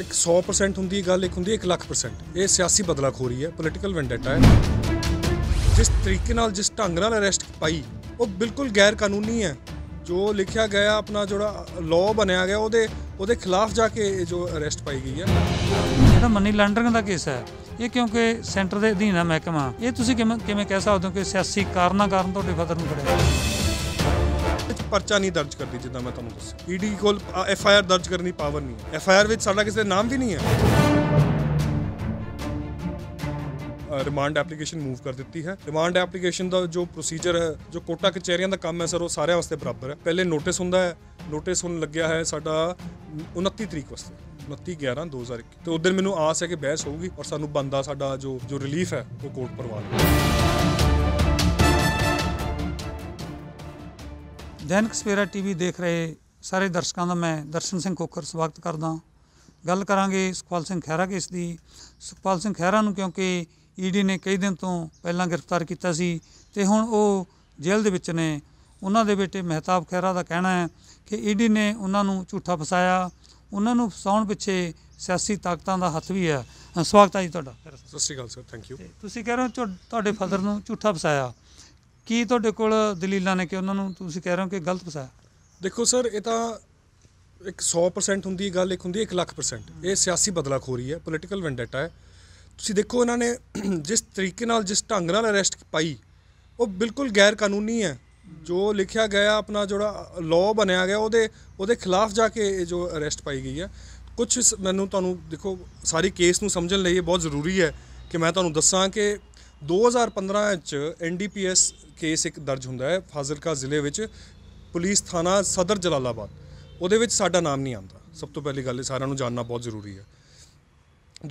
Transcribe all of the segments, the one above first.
ਇੱਕ 100% ਹੁੰਦੀ ਹੈ ਗੱਲ ਇੱਕ ਹੁੰਦੀ 1 ਲੱਖ ਪਰਸੈਂਟ ਇਹ ਸਿਆਸੀ ਬਦਲਾਖੋਰੀ ਹੈ ਪੋਲੀਟੀਕਲ ਵੈਂਡੇਟਾ ਹੈ ਜਿਸ ਤਰੀਕੇ ਨਾਲ ਜਿਸ ਢੰਗ ਨਾਲ ਅਰੈਸਟ ਪਾਈ ਉਹ ਬਿਲਕੁਲ ਗੈਰ ਕਾਨੂੰਨੀ ਹੈ ਜੋ ਲਿਖਿਆ ਗਿਆ ਆਪਣਾ ਜਿਹੜਾ ਲਾਅ ਬਣਿਆ ਗਿਆ ਉਹਦੇ ਉਹਦੇ ਖਿਲਾਫ ਜਾ ਕੇ ਜੋ ਅਰੈਸਟ ਪਾਈ ਗਈ ਹੈ ਜਿਹੜਾ ਮਨੀ ਲਾਂਡਰਿੰਗ ਦਾ ਕੇਸ ਹੈ ਇਹ ਕਿਉਂਕਿ ਸੈਂਟਰ ਦੇ ਅਧੀਨ ਹੈ ਮਹਿਕਮਾ ਇਹ ਤੁਸੀਂ ਕਿਵੇਂ ਕਿਵੇਂ ਕਹਿ ਸਕਦੇ ਹੋ ਕਿ ਸਿਆਸੀ ਕਾਰਨਾਂ ਕਾਰਨ ਤੁਹਾਡੇ ਫਦਰ ਨੂੰ ਫੜਿਆ ਪਰਚਾ ਨਹੀਂ ਦਰਜ ਕਰਦੀ ਜਿੱਦਾਂ ਮੈਂ ਤੁਹਾਨੂੰ ਦੱਸਿਆ ਈਡੀ e ਕੋਲ ਐਫ ਆਈ ਆਰ ਦਰਜ ਕਰਨ ਦੀ ਪਾਵਰ ਨਹੀਂ ਹੈ ਐਫ ਆਈ ਆਰ ਵਿੱਚ ਸਾਡਾ ਕਿਸੇ ਦਾ ਨਾਮ ਵੀ ਨਹੀਂ ਹੈ ਰਿਮਾਂਡ ਐਪਲੀਕੇਸ਼ਨ ਮੂਵ ਕਰ ਦਿੱਤੀ ਹੈ ਰਿਮਾਂਡ ਐਪਲੀਕੇਸ਼ਨ ਦਾ ਜੋ ਪ੍ਰੋਸੀਜਰ ਹੈ ਜੋ ਕੋਟਾ ਕਚਹਿਰੀਆਂ ਦਾ ਕੰਮ ਹੈ ਸਰ ਉਹ ਸਾਰਿਆਂ ਵਾਸਤੇ ਬਰਾਬਰ ਹੈ ਪਹਿਲੇ ਨੋਟਿਸ ਹੁੰਦਾ ਹੈ ਨੋਟਿਸ ਹੁਣ ਲੱਗਿਆ ਹੈ ਸਾਡਾ 29 ਤਰੀਕ ਵਾਸਤੇ 29 11 2021 ਤੇ ਉਸ ਦਿਨ ਮੈਨੂੰ ਆਸ ਹੈ ਕਿ ਬਹਿਸ ਹੋਊਗੀ ਔਰ ਸਾਨੂੰ ਬੰਦਾ ਸਾਡਾ ਜੋ ਜੋ ਰਿਲੀਫ ਹੈ ਉਹ ਕੋਰਟ ਪਰਵਾਹ ਲਊਗਾ ਦੈਨਿਕ ਸਵੇਰਾ ਟੀਵੀ ਦੇਖ ਰਹੇ ਸਾਰੇ ਦਰਸ਼ਕਾਂ ਦਾ ਮੈਂ ਦਰਸ਼ਨ ਸਿੰਘ ਕੋਕਰ ਸਵਾਗਤ ਕਰਦਾ ਗੱਲ ਕਰਾਂਗੇ ਸੁਖਪਾਲ ਸਿੰਘ ਖਹਿਰਾ ਕੇਸ ਦੀ ਸੁਖਪਾਲ ਸਿੰਘ ਖਹਿਰਾ ਨੂੰ ਕਿਉਂਕਿ ਈਡੀ e ਨੇ ਕਈ ਦਿਨ ਤੋਂ ਪਹਿਲਾਂ ਗ੍ਰਿਫਤਾਰ ਕੀਤਾ ਸੀ ਤੇ ਹੁਣ ਉਹ ਜੇਲ੍ਹ ਦੇ ਵਿੱਚ ਨੇ ਉਹਨਾਂ ਦੇ ਬੇਟੇ ਮਹਿਤਾਬ ਖਹਿਰਾ ਦਾ ਕਹਿਣਾ ਹੈ ਕਿ ਈਡੀ e ਨੇ ਉਹਨਾਂ ਨੂੰ ਝੂਠਾ ਫਸਾਇਆ ਉਹਨਾਂ ਨੂੰ ਫਸਾਉਣ ਪਿੱਛੇ ਸਿਆਸੀ ਤਾਕਤਾਂ ਦਾ ਹੱਥ ਵੀ ਹੈ ਸਵਾਗਤ ਹੈ ਜੀ ਤੁਹਾਡਾ ਸਤਿ ਸ਼੍ਰੀ ਅਕਾਲ ਸਰ ਥੈਂਕ ਯੂ ਤੁਸੀਂ ਕਹਿ ਰਹੇ ਹੋ ਤੁਹਾਡੇ ਫਾਦਰ ਨੂੰ ਝੂਠਾ ਫਸਾਇਆ ਕੀ ਤੁਹਾਡੇ ਕੋਲ ਦਲੀਲਾਂ ਨੇ ਕਿ ਉਹਨਾਂ ਨੂੰ ਤੁਸੀਂ ਕਹਿ ਰਹੇ ਹੋ ਕਿ ਗਲਤ ਫਸਾਇਆ ਦੇਖੋ ਸਰ ਇਹ ਤਾਂ ਇੱਕ 100% ਹੁੰਦੀ ਗੱਲ ਇੱਕ ਹੁੰਦੀ 1 ਲੱਖ ਪਰਸੈਂਟ ਇਹ ਸਿਆਸੀ ਬਦਲਾਖੋਰੀ ਹੈ ਪੋਲੀਟੀਕਲ ਵੈਂਡੇਟਾ ਹੈ ਤੁਸੀਂ ਦੇਖੋ ਇਹਨਾਂ ਨੇ ਜਿਸ ਤਰੀਕੇ ਨਾਲ ਜਿਸ ਢੰਗ ਨਾਲ ਅਰੈਸਟ ਪਾਈ ਉਹ ਬਿਲਕੁਲ ਗੈਰ ਕਾਨੂੰਨੀ ਹੈ ਜੋ ਲਿਖਿਆ ਗਿਆ ਆਪਣਾ ਜਿਹੜਾ ਲਾਅ ਬਣਿਆ ਗਿਆ ਉਹਦੇ ਉਹਦੇ ਖਿਲਾਫ ਜਾ ਕੇ ਇਹ ਜੋ ਅਰੈਸਟ ਪਾਈ ਗਈ ਹੈ ਕੁਝ ਮੈਨੂੰ ਤੁਹਾਨੂੰ ਦੇਖੋ ਸਾਰੀ ਕੇਸ ਨੂੰ ਸਮਝਣ ਲਈ ਇਹ ਬਹੁਤ ਜ਼ਰੂਰੀ ਹੈ ਕਿ ਮੈਂ ਤੁਹਾਨੂੰ ਦੱਸਾਂ ਕਿ 2015 ਚ ਐਨਡੀਪੀਐਸ ਕੇਸ ਇੱਕ ਦਰਜ ਹੁੰਦਾ ਹੈ ਫਾਜ਼ਿਲਕਾ ਜ਼ਿਲ੍ਹੇ ਵਿੱਚ ਪੁਲਿਸ ਥਾਣਾ ਸਦਰ ਜਲਾਲਾਬਾਦ ਉਹਦੇ ਵਿੱਚ ਸਾਡਾ ਨਾਮ ਨਹੀਂ ਆਉਂਦਾ ਸਭ ਤੋਂ ਪਹਿਲੀ ਗੱਲ ਇਹ ਸਾਰਿਆਂ ਨੂੰ ਜਾਣਨਾ ਬਹੁਤ ਜ਼ਰੂਰੀ ਹੈ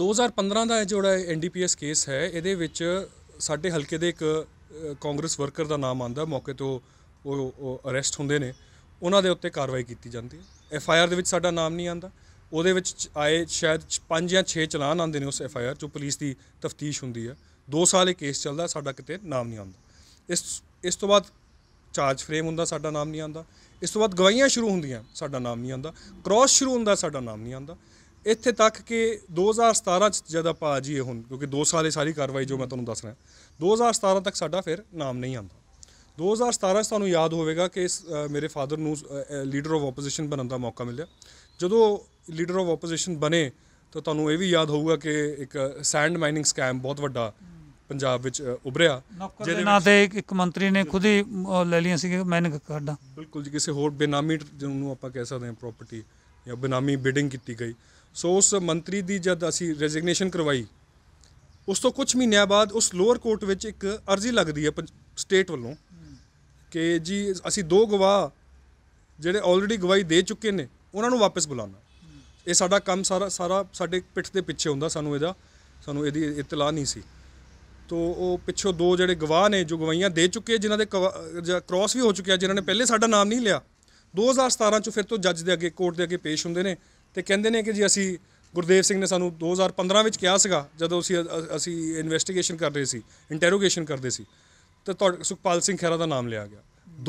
2015 ਦਾ ਜਿਹੜਾ ਐਨਡੀਪੀਐਸ ਕੇਸ ਹੈ ਇਹਦੇ ਵਿੱਚ ਸਾਡੇ ਹਲਕੇ ਦੇ ਇੱਕ ਕਾਂਗਰਸ ਵਰਕਰ ਦਾ ਨਾਮ ਆਂਦਾ ਮੌਕੇ ਤੋਂ ਉਹ ਅਰੈਸਟ ਹੁੰਦੇ ਨੇ ਉਹਨਾਂ ਦੇ ਉੱਤੇ ਕਾਰਵਾਈ ਕੀਤੀ ਜਾਂਦੀ ਹੈ ਐਫ ਆਈ ਆਰ ਦੇ ਵਿੱਚ ਸਾਡਾ ਨਾਮ ਨਹੀਂ ਆਂਦਾ ਉਹਦੇ ਵਿੱਚ ਆਏ ਸ਼ਾਇਦ 5 ਜਾਂ 6 ਚਲਾਨ ਆਂਦੇ ਨੇ ਉਸ ਐਫ ਆਈ ਆਰ ਚੋਂ ਪੁਲਿਸ ਦੀ ਤਫਤੀਸ਼ ਹੁੰਦੀ ਹੈ 2 ਸਾਲ ਇਹ ਕੇਸ ਚੱਲਦਾ ਸਾਡਾ ਕਿਤੇ ਨਾਮ ਨਹੀਂ ਆਉਂਦਾ ਇਸ ਇਸ ਤੋਂ ਬਾਅਦ ਚਾਰਜ ਫਰੇਮ ਹੁੰਦਾ ਸਾਡਾ ਨਾਮ ਨਹੀਂ ਆਉਂਦਾ ਇਸ ਤੋਂ ਬਾਅਦ ਗਵਾਹੀਆਂ ਸ਼ੁਰੂ ਹੁੰਦੀਆਂ ਸਾਡਾ ਨਾਮ ਨਹੀਂ ਆਉਂਦਾ ਕ੍ਰਾਸ ਸ਼ੁਰੂ ਹੁੰਦਾ ਸਾਡਾ ਨਾਮ ਨਹੀਂ ਆਉਂਦਾ ਇੱਥੇ ਤੱਕ ਕਿ 2017 ਚ ਜਦ ਆਪਾਂ ਆ ਜੀਏ ਹੁਣ ਕਿਉਂਕਿ 2 ਸਾਲੇ ਸਾਰੀ ਕਾਰਵਾਈ ਜੋ ਮੈਂ ਤੁਹਾਨੂੰ ਦੱਸ ਰਿਹਾ 2017 ਤੱਕ ਸਾਡਾ ਫਿਰ ਨਾਮ ਨਹੀਂ ਆਉਂਦਾ 2017 ਚ ਤੁਹਾਨੂੰ ਯਾਦ ਹੋਵੇਗਾ ਕਿ ਮੇਰੇ ਫਾਦਰ ਨੂੰ ਲੀਡਰ ਆਫ ਆਪੋਜੀਸ਼ਨ ਬਣਨ ਦਾ ਮੌਕਾ ਮਿਲਿਆ ਜਦੋਂ ਲੀਡਰ ਆਫ ਆਪੋਜੀਸ਼ਨ ਬਣੇ ਤਾਂ ਤੁਹਾਨੂੰ ਇਹ ਵੀ ਯਾਦ ਹੋਊਗਾ ਕਿ ਇੱਕ ਸੈਂਡ ਮਾਈਨਿੰਗ ਸਕੈਮ ਬਹੁਤ ਵੱਡਾ ਪੰਜਾਬ ਵਿੱਚ ਉਭਰਿਆ ਜਿਹਦੇ ਦੇ ਨਾਂ ਤੇ ਇੱਕ ਮੰਤਰੀ ਨੇ ਖੁਦ ਹੀ ਲੈ ਲਈਆਂ ਸੀ ਕਿ ਮੈਨਕ ਕਾਰਡਾਂ ਬਿਲਕੁਲ ਜੀ ਕਿਸੇ ਹੋਰ ਬੇਨਾਮੀ ਜਿਹਨੂੰ ਆਪਾਂ ਕਹਿ ਸਕਦੇ ਹਾਂ ਪ੍ਰਾਪਰਟੀ ਜਾਂ ਬੇਨਾਮੀ ਬਿਡਿੰਗ ਕੀਤੀ ਗਈ ਸੋ ਉਸ ਮੰਤਰੀ ਦੀ ਜਦ ਅਸੀਂ ਰੈਜ਼ਿਗਨੇਸ਼ਨ ਕਰਵਾਈ ਉਸ ਤੋਂ ਕੁਝ ਮਹੀਨਿਆਂ ਬਾਅਦ ਉਸ ਲੋਅਰ ਕੋਰਟ ਵਿੱਚ ਇੱਕ ਅਰਜ਼ੀ ਲੱਗਦੀ ਹੈ ਸਟੇਟ ਵੱਲੋਂ ਕਿ ਜੀ ਅਸੀਂ ਦੋ ਗਵਾਹ ਜਿਹੜੇ ਆਲਰੇਡੀ ਗਵਾਹੀ ਦੇ ਚੁੱਕੇ ਨੇ ਉਹਨਾਂ ਨੂੰ ਵਾਪਸ ਬੁਲਾਉਣਾ ਇਹ ਸਾਡਾ ਕੰਮ ਸਾਰਾ ਸਾਰਾ ਸਾਡੇ ਪਿੱਠ ਦੇ ਪਿੱਛੇ ਹੁੰਦਾ ਸਾਨੂੰ ਇਹਦਾ ਸਾਨੂੰ ਇਹਦੀ ਇਤਲਾਹ ਨਹੀਂ ਸੀ ਤੋ ਉਹ ਪਿੱਛੋਂ ਦੋ ਜਿਹੜੇ ਗਵਾਹ ਨੇ ਜੋ ਗਵਾਹੀਆਂ ਦੇ ਚੁੱਕੇ ਜਿਨ੍ਹਾਂ ਦੇ ਕ੍ਰਾਸ ਵੀ ਹੋ ਚੁੱਕਿਆ ਜਿਨ੍ਹਾਂ ਨੇ ਪਹਿਲੇ ਸਾਡਾ ਨਾਮ ਨਹੀਂ ਲਿਆ 2017 ਚ ਫਿਰ ਤੋਂ ਜੱਜ ਦੇ ਅੱਗੇ ਕੋਰਟ ਦੇ ਅੱਗੇ ਪੇਸ਼ ਹੁੰਦੇ ਨੇ ਤੇ ਕਹਿੰਦੇ ਨੇ ਕਿ ਜੀ ਅਸੀਂ ਗੁਰਦੇਵ ਸਿੰਘ ਨੇ ਸਾਨੂੰ 2015 ਵਿੱਚ ਕਿਹਾ ਸੀਗਾ ਜਦੋਂ ਅਸੀਂ ਅਸੀਂ ਇਨਵੈਸਟੀਗੇਸ਼ਨ ਕਰ ਰਹੇ ਸੀ ਇੰਟਰੋਗੇਸ਼ਨ ਕਰਦੇ ਸੀ ਤੇ ਸੁਖਪਾਲ ਸਿੰਘ ਖੈਰਾ ਦਾ ਨਾਮ ਲਿਆ ਗਿਆ